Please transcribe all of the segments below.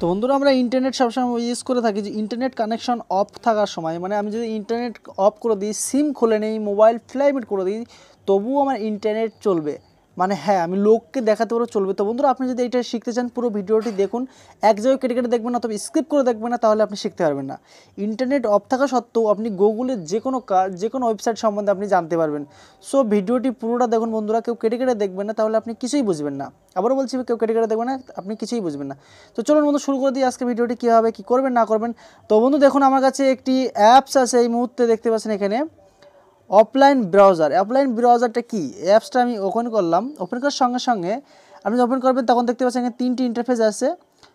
তো বন্ধুরা আমরা ইন্টারনেট সবসময় ইউজ করে থাকি যে ইন্টারনেট কানেকশন অফ থাকার সময় মানে আমি যদি ইন্টারনেট অফ করে দিই সিম খুলে নিই মোবাইল ফ্লাইমেট করে দিই তবুও আমার ইন্টারনেট চলবে মানে হ্যাঁ আমি লোককে দেখাতে পারো চলবে তো বন্ধুরা আপনি যদি এটা শিখতে চান পুরো ভিডিওটি দেখুন এক জায়গায় কেটে কেটে দেখবেন অথবা স্কিপ করে দেখবেন না তাহলে আপনি শিখতে পারবেন না ইন্টারনেট অফ থাকা সত্ত্বেও আপনি গুগলের যে কোনো কাজ যে কোনো ওয়েবসাইট সম্বন্ধে আপনি জানতে পারবেন সো ভিডিওটি পুরোটা দেখুন বন্ধুরা কেউ কেটে কেটে দেখবেন না তাহলে আপনি কিছুই বুঝবেন না আবারও বলছি কেউ কেটে কেটে দেখবেন না আপনি কিছুই বুঝবেন না তো চলুন বন্ধু শুরু করে দিই আজকে ভিডিওটি কীভাবে কী করবেন না করবেন তো বন্ধু দেখুন আমার কাছে একটি অ্যাপস আছে এই মুহূর্তে দেখতে পাচ্ছেন এখানে অফলাইন ব্রাউজার অফলাইন ব্রাউজারটা কি অ্যাপসটা আমি ওপেন করলাম ওপেন করার সঙ্গে সঙ্গে আপনি ওপেন করবেন তখন দেখতে পাচ্ছেন এখানে তিনটি ইন্টারফেস আছে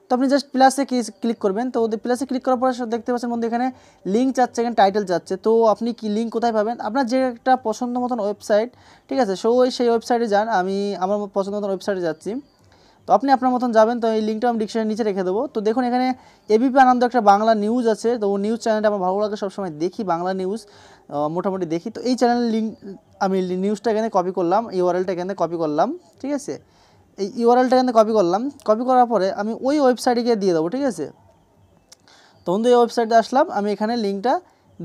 তো আপনি জাস্ট প্লাসে ক্লিক করবেন তো ওদের প্লাসে ক্লিক করার পরে দেখতে পাচ্ছেন বন্ধু এখানে লিঙ্ক চাচ্ছে এখানে টাইটেল চাচ্ছে তো আপনি কি লিঙ্ক কোথায় পাবেন আপনার যে একটা পছন্দ মতন ওয়েবসাইট ঠিক আছে সো সেই ওয়েবসাইটে যান আমি আমার পছন্দ মতন ওয়েবসাইটে যাচ্ছি তো আপনি আপনার মতন যাবেন তো এই লিঙ্কটা আমি ডিকশনারি নিচে রেখে দেবো তো দেখুন এখানে এবিপি আনন্দ একটা বাংলা নিউজ আছে তো নিউজ চ্যানেলটা আমার ভালো লাগে সবসময় দেখি বাংলা নিউজ মোটামুটি দেখি তো এই চ্যানেলের লিঙ্ক আমি নিউজটা এখানে কপি করলাম ইউআরএলটা এখানে কপি করলাম ঠিক আছে এই ইউআরএলটা এখানে কপি করলাম কপি করার পরে আমি ওই ওয়েবসাইটে গিয়ে দিয়ে দেবো ঠিক আছে তো বন্ধু এই ওয়েবসাইটে আসলাম আমি এখানে লিঙ্কটা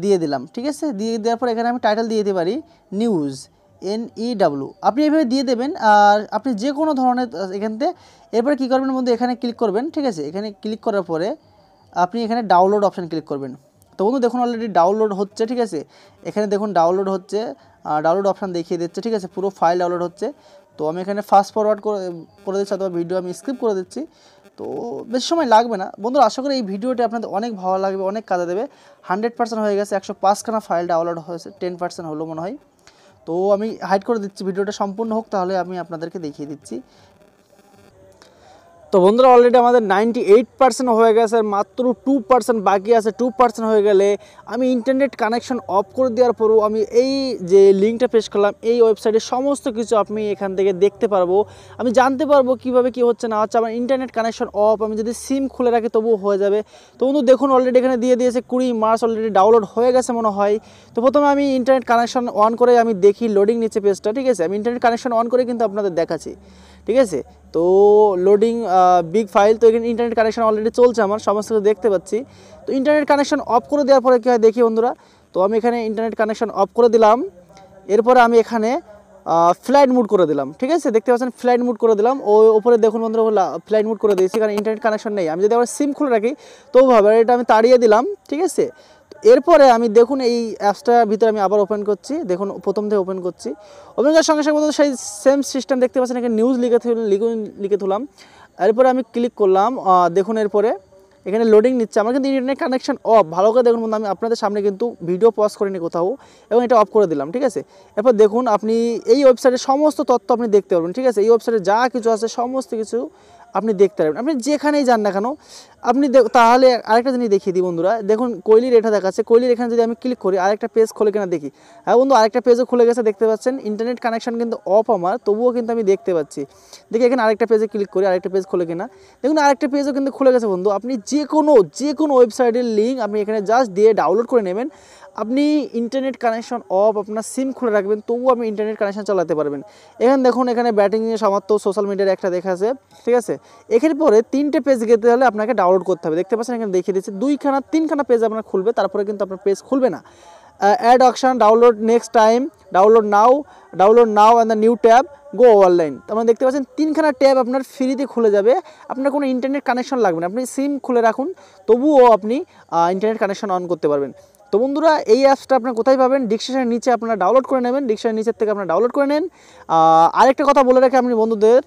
দিয়ে দিলাম ঠিক আছে দিয়ে দেওয়ার পর এখানে আমি টাইটেল দিয়ে দিতে পারি নিউজ এন এনইডাব্লু e আপনি এইভাবে দিয়ে দেবেন আর আপনি যে কোনো ধরনের এখানতে এরপরে কী করবেন বন্ধু এখানে ক্লিক করবেন ঠিক আছে এখানে ক্লিক করার পরে আপনি এখানে ডাউনলোড অপশান ক্লিক করবেন তো বন্ধু দেখুন অলরেডি ডাউনলোড হচ্ছে ঠিক আছে এখানে দেখুন ডাউনলোড হচ্ছে ডাউনলোড অপশান দেখিয়ে দিচ্ছে ঠিক আছে পুরো ফাইল ডাউনলোড হচ্ছে তো আমি এখানে ফাস্ট ফরওয়ার্ড করে দিচ্ছি অথবা ভিডিও আমি স্কিপ করে দিচ্ছি তো বেশি সময় লাগবে না বন্ধুরা আশা করি এই ভিডিওটি আপনাদের অনেক ভালো লাগবে অনেক কাজে দেবে হান্ড্রেড পার্সেন্ট হয়ে গেছে একশো পাঁচখানা ফাইল ডাউনলোড হয়েছে টেন পার্সেন্ট হলো মনে হয় তো আমি হাইড করে দিচ্ছি ভিডিওটা সম্পূর্ণ হোক তাহলে আমি আপনাদেরকে দেখিয়ে দিচ্ছি তো বন্ধুরা অলরেডি আমাদের নাইনটি এইট পার্সেন্ট হয়ে গেছে মাত্র টু পার্সেন্ট বাকি আছে টু পার্সেন্ট হয়ে গেলে আমি ইন্টারনেট কানেকশন অফ করে দেওয়ার পরও আমি এই যে লিঙ্কটা পেশ করলাম এই ওয়েবসাইটে সমস্ত কিছু আমি এখান থেকে দেখতে পারবো আমি জানতে পারবো কিভাবে কি হচ্ছে না হচ্ছে আমার ইন্টারনেট কানেকশন অফ আমি যদি সিম খুলে রাখি তবুও হয়ে যাবে তো বন্ধু দেখুন অলরেডি এখানে দিয়ে দিয়েছে কুড়ি মার্চ অলরেডি ডাউনলোড হয়ে গেছে মনে হয় তো প্রথমে আমি ইন্টারনেট কানেকশন অন করে আমি দেখি লোডিং নিচ্ছে পেজটা ঠিক আছে আমি ইন্টারনেট কানেকশন অন করে কিন্তু আপনাদের দেখাচ্ছি ঠিক আছে তো লোডিং বিগ ফাইল তো এখানে ইন্টারনেট কানেকশন অলরেডি চলছে আমার সমস্ত কিছু দেখতে পাচ্ছি তো ইন্টারনেট কানেকশন অফ করে দেওয়ার পরে কী হয় দেখি বন্ধুরা তো আমি এখানে ইন্টারনেট কানেকশন অফ করে দিলাম এরপরে আমি এখানে ফ্লাইট মুড করে দিলাম ঠিক আছে দেখতে পাচ্ছেন ফ্লাইট মুড করে দিলাম ও ওপরে দেখুন বন্ধুরা ফ্লাইট মুড করে দিয়েছি কারণ ইন্টারনেট কানেকশন নেই আমি যদি আবার সিম খুলে রাখি তবু ভাবে এটা আমি তাড়িয়ে দিলাম ঠিক আছে এরপরে আমি দেখুন এই অ্যাপসটার ভিতরে আমি আবার ওপেন করছি দেখুন প্রথম থেকে ওপেন করছি ওপেন করার সঙ্গে সঙ্গে সেই সেম সিস্টেম দেখতে পাচ্ছেন এখানে নিউজ লিখে লিখে লিখে তুলাম এরপরে আমি ক্লিক করলাম দেখুন এরপরে এখানে লোডিং নিচ্ছে আমার কিন্তু ইন্টারনেট কানেকশান অফ ভালো করে দেখুন আমি আপনাদের সামনে কিন্তু ভিডিও পজ করিনি কোথাও এবং এটা অফ করে দিলাম ঠিক আছে এরপর দেখুন আপনি এই ওয়েবসাইটের সমস্ত তথ্য আপনি দেখতে পারবেন ঠিক আছে এই ওয়েবসাইটে যা কিছু আছে সমস্ত কিছু আপনি দেখতে পারবেন আপনি যেখানেই যান না কেন আপনি তাহলে আরেকটা জিনিস দেখিয়ে দিই বন্ধুরা দেখুন কোহলির এটা দেখাচ্ছে কোহলির এখানে যদি আমি ক্লিক করি আরেকটা পেজ খোলে কিনা দেখি হ্যাঁ বন্ধু আরেকটা পেজও খুলে গেছে দেখতে পাচ্ছেন ইন্টারনেট কানেকশন কিন্তু অফ আমার তবুও কিন্তু আমি দেখতে পাচ্ছি দেখি এখানে আরেকটা পেজে ক্লিক করি আরেকটা পেজ খোলে কিনা দেখুন আরেকটা পেজও কিন্তু খুলে গেছে বন্ধু আপনি যে কোনো যে কোনো ওয়েবসাইটের লিঙ্ক আপনি এখানে জাস্ট দিয়ে ডাউনলোড করে নেবেন আপনি ইন্টারনেট কানেকশন অফ আপনার সিম খুলে রাখবেন তবুও আপনি ইন্টারনেট কানেকশন চালাতে পারবেন এখানে দেখুন এখানে ব্যাটিং সামর্থ্য সোশ্যাল মিডিয়ার একটা দেখা আছে ঠিক আছে এখানে পরে তিনটে পেজ গেতে হলে আপনাকে ডাউনলোড করতে হবে দেখতে পাচ্ছেন এখানে দেখিয়ে দিচ্ছে দুইখানা তিনখানা পেজ আপনার খুলবে তারপরে কিন্তু আপনার পেজ খুলবে না add option download next time download now download now and the new tab go online আপনার দেখতে পাচ্ছেন তিনখানা ট্যাব আপনার ফ্রিতে খুলে যাবে আপনার কোনো ইন্টারনেট কানেকশন লাগবে না আপনি সিম খুলে রাখুন তবুও আপনি ইন্টারনেট কানেকশন অন করতে পারবেন তো বন্ধুরা এই অ্যাপসটা আপনার কোথায় পাবেন ডিসক্রিপশনের নিচে আপনারা ডাউনলোড করে নেবেন ডিসক্রিপশনের নিচের থেকে আপনারা ডাউনলোড করে নেন আরেকটা কথা বলে রাখি আপনি বন্ধুদের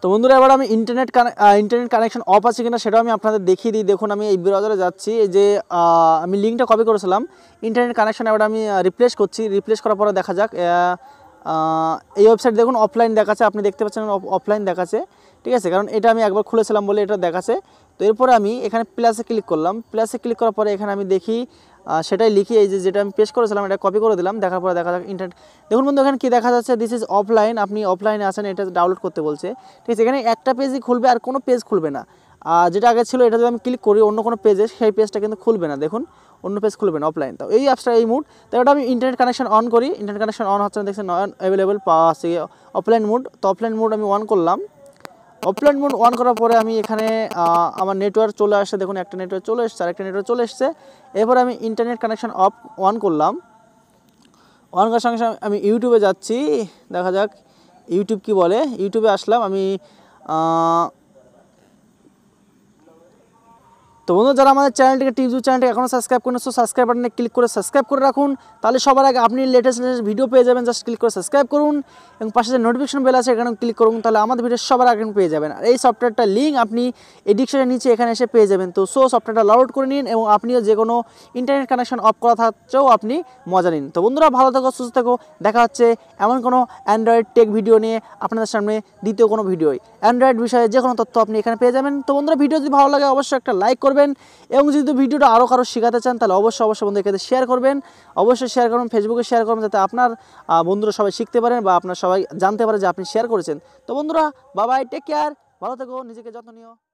তো বন্ধুরা এবার আমি ইন্টারনেট ইন্টারনেট কানেকশন অফ আছে কিনা সেটাও আমি আপনাদের দেখিয়ে দিই দেখুন আমি এই ব্রাউজারে যাচ্ছি যে আমি লিঙ্কটা কপি করেছিলাম ইন্টারনেট কানেকশন এবার আমি রিপ্লেস করছি রিপ্লেস করার পরে দেখা যাক এই ওয়েবসাইট দেখুন অফলাইন দেখাচ্ছে আপনি দেখতে পাচ্ছেন অফলাইন দেখাচ্ছে ঠিক আছে কারণ এটা আমি একবার খুলেছিলাম বলে এটা দেখাচ্ছে তো এরপরে আমি এখানে প্লাসে ক্লিক করলাম প্লাসে ক্লিক করার পরে এখানে আমি দেখি সেটাই লিখি এই যে যেটা আমি পেশ করেছিলাম এটা কপি করে দিলাম দেখার পরে দেখা যাক ইন্টারনেট দেখুন বন্ধু এখানে কী দেখা যাচ্ছে দিস ইজ অফলাইন আপনি অফলাইনে আসেন এটা ডাউনলোড করতে বলছে ঠিক আছে এখানে একটা পেজই খুলবে আর কোনো পেজ খুলবে না যেটা আগে ছিল এটা যদি আমি ক্লিক করি অন্য কোনো পেজে সেই পেজটা কিন্তু খুলবে না দেখুন অন্য পেজ খুলবেন অফলাইন তো এই অ্যাপসটা এই মুড তাই আমি ইন্টারনেট কানেকশন অন করি ইন্টারনেট কানেকশন অন হচ্ছে দেখছেন দেখছেন অ্যাভেলেবল পাওয়া আছে অফলাইন মুড তো অফলাইন মুড আমি অন করলাম অফলাইন মোড অন করার পরে আমি এখানে আমার নেটওয়ার্ক চলে আসছে দেখুন একটা নেটওয়ার্ক চলে এসছে আরেকটা নেটওয়ার্ক চলে এসছে এরপর আমি ইন্টারনেট কানেকশন অফ অন করলাম অন করার সঙ্গে সঙ্গে আমি ইউটিউবে যাচ্ছি দেখা যাক ইউটিউব কি বলে ইউটিউবে আসলাম আমি তো বন্ধু যারা আমাদের চ্যানেলটিকে টিভি চ্যানেলটি এখনও সাবস্ক্রাইব করেন সো সাবস্ক্রাইব বাটনে ক্লিক করে সাবস্ক্রাইব করে রাখুন তাহলে সবার আগে আপনি লেটেস্ট লেটেস্ট ভিডিও পেয়ে যাবেন জাস্ট ক্লিক করে সাবস্ক্রাইব করুন এবং পাশে যে নোটিফিকেশন বেল আছে এখানে ক্লিক করুন তাহলে আমাদের ভিডিও সবার আগে পেয়ে যাবেন আর এই সফটওয়্যারটার লিঙ্ক আপনি এডিকশনের নিচে এখানে এসে পেয়ে যাবেন তো সো সফটওয়্যারটা লাউড করে নিন এবং আপনিও যে কোনো ইন্টারনেট কানেকশন অফ করা থাকছেও আপনি মজা নিন তো বন্ধুরা ভালো থাকো সুস্থ থাকো দেখা হচ্ছে এমন কোনো অ্যান্ড্রয়েড টেক ভিডিও নিয়ে আপনাদের সামনে দ্বিতীয় কোনো ভিডিওই অ্যান্ড্রয়েড বিষয়ে যে কোনো তথ্য আপনি এখানে পেয়ে যাবেন তো বন্ধুরা ভিডিও যদি ভালো লাগে অবশ্যই একটা লাইক করবেন করবেন এবং যদি ভিডিওটা আরও কারো শেখাতে চান তাহলে অবশ্যই অবশ্যই বন্ধুদের কাছে শেয়ার করবেন অবশ্যই শেয়ার করবেন ফেসবুকে শেয়ার করবেন যাতে আপনার বন্ধুরা সবাই শিখতে পারেন বা আপনার সবাই জানতে পারে যে আপনি শেয়ার করেছেন তো বন্ধুরা বাবাই টেক কেয়ার ভালো থেকো নিজেকে যত্ন নিও